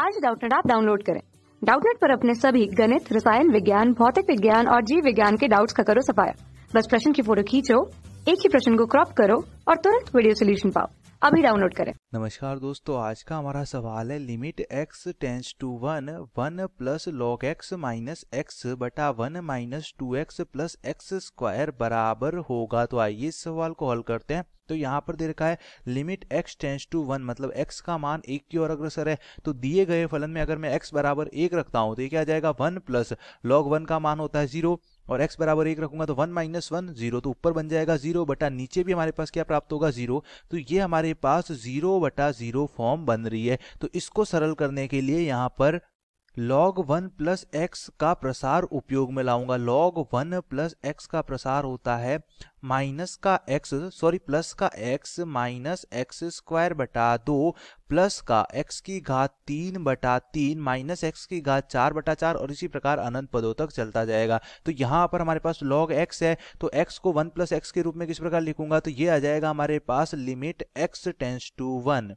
आज डाउटनेट आप डाउनलोड करें डाउटनेट पर अपने सभी गणित रसायन विज्ञान भौतिक विज्ञान और जीव विज्ञान के डाउट्स का करो सफाया बस प्रश्न की फोटो खींचो एक ही प्रश्न को क्रॉप करो और तुरंत वीडियो सोल्यूशन पाओ अभी डाउनलोड करें नमस्कार दोस्तों आज का हमारा सवाल है limit x tends to one one plus log x minus x बटा one minus two x plus x square बराबर होगा तो आइए इस सवाल को हल करते हैं तो यहाँ पर दे रखा है limit x tends to one मतलब एक्स का मान एक की ओर अग्रसर है तो दिए गए फलन में अगर मैं एक्स बराबर एक रखता हूँ तो ये क्या आ जाएगा वन प्लस लॉग वन का मान होता है जीरो और x बराबर एक रखूंगा तो वन माइनस वन जीरो तो ऊपर बन जाएगा जीरो बटा नीचे भी हमारे पास क्या प्राप्त होगा जीरो तो ये हमारे पास जीरो बटा जीरो फॉर्म बन रही है तो इसको सरल करने के लिए यहाँ पर log वन प्लस एक्स का प्रसार उपयोग में लाऊंगा log वन प्लस एक्स का प्रसार होता है माइनस का एक्स सॉरी प्लस का एक्स माइनस एक्स स्क्वायर बटा दो प्लस का एक्स की घात तीन बटा तीन माइनस एक्स की घात चार बटा चार और इसी प्रकार अनंत पदों तक चलता जाएगा तो यहाँ पर हमारे पास log x है तो x को वन प्लस एक्स के रूप में किस प्रकार लिखूंगा तो ये आ जाएगा हमारे पास limit x tends to one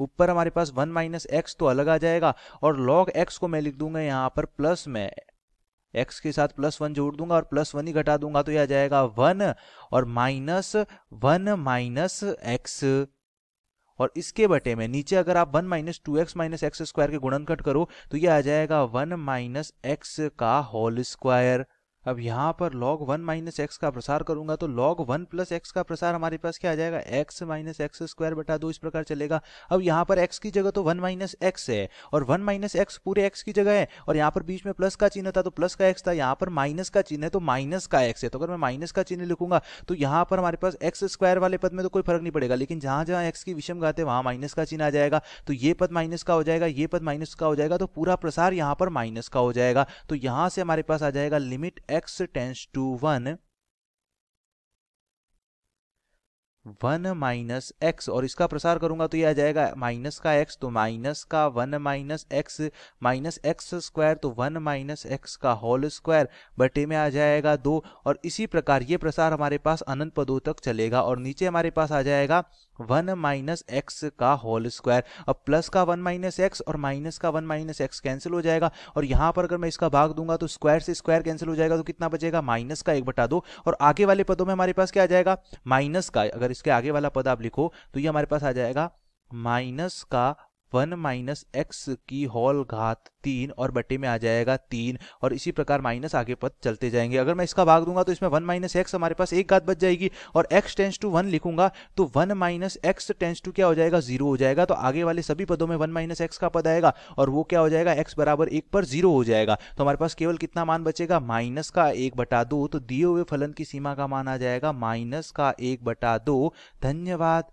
ऊपर हमारे पास वन माइनस एक्स तो अलग आ जाएगा और लॉग एक्स को मैं लिख दूंगा यहाँ पर प्लस में एक्स के साथ प्लस वन जोड़ दूंगा और प्लस वन ही घटा दूंगा तो यह आ जाएगा वन और माइनस वन माइनस एक्स और इसके बटे में नीचे अगर आप one minus two x minus x square के गुणनखट करो तो यह आ जाएगा वन माइनस एक्स का होल स्क्वायर अब यहाँ पर log वन माइनस एक्स का प्रसार करूंगा तो log वन प्लस एक्स का प्रसार हमारे पास क्या आ जाएगा x माइनस एक्स स्क्वायर बटा दो इस प्रकार चलेगा अब यहाँ पर x की जगह तो वन माइनस एक्स है और वन माइनस एक्स पूरे x की जगह है और यहाँ पर बीच में प्लस का चिन्ह था तो प्लस का x था यहाँ पर माइनस का चिन्ह है तो माइनस का x है तो अगर मैं माइनस का चिन्ह लिखूंगा तो यहाँ पर हमारे पास एक्स स्क्वायर वाले पद में तो कोई फर्क नहीं पड़ेगा लेकिन जहां जहां एक्स की विषम गाते वहां माइनस का चिन्ह आ जाएगा तो ये पद माइनस का हो जाएगा ये पद माइनस का हो जाएगा तो पूरा प्रसार यहाँ पर माइनस का हो जाएगा तो यहाँ से हमारे पास आ जाएगा limit x tends to one one minus x और इसका प्रसार करूंगा तो यह आ जाएगा माइनस का एक्स तो माइनस का one minus x minus x square तो वन माइनस एक्स का होल स्क्वायर बटे में आ जाएगा दो और इसी प्रकार ये प्रसार हमारे पास अनंत पदों तक चलेगा और नीचे हमारे पास आ जाएगा वन माइनस एक्स का होल स्क्वायर अब प्लस का वन माइनस एक्स और माइनस का वन माइनस एक्स कैंसिल हो जाएगा और यहां पर अगर मैं इसका भाग दूंगा तो स्क्वायर से स्क्वायर कैंसिल हो जाएगा तो कितना बचेगा माइनस का एक बटा दो और आगे वाले पदों में हमारे पास क्या आ जाएगा माइनस का अगर इसके आगे वाला पद आप लिखो तो ये हमारे पास आ जाएगा माइनस का वन माइनस एक्स की होल घात तीन और बटे में आ जाएगा तीन और इसी प्रकार माइनस आगे पद चलते जाएंगे अगर मैं इसका भाग दूंगा तो इसमें वन माइनस एक्स हमारे पास एक घात बच जाएगी और एक्स टेंस टू वन लिखूंगा तो one minus x tends to क्या हो जाएगा जीरो हो जाएगा तो आगे वाले सभी पदों में वन माइनस एक्स का पद आएगा और वो क्या हो जाएगा एक्स बराबर एक पर जीरो हो जाएगा तो हमारे पास केवल कितना मान बचेगा माइनस का एक बटा दो तो दिए हुए फलन की सीमा का मान आ जाएगा माइनस का एक बटा दो धन्यवाद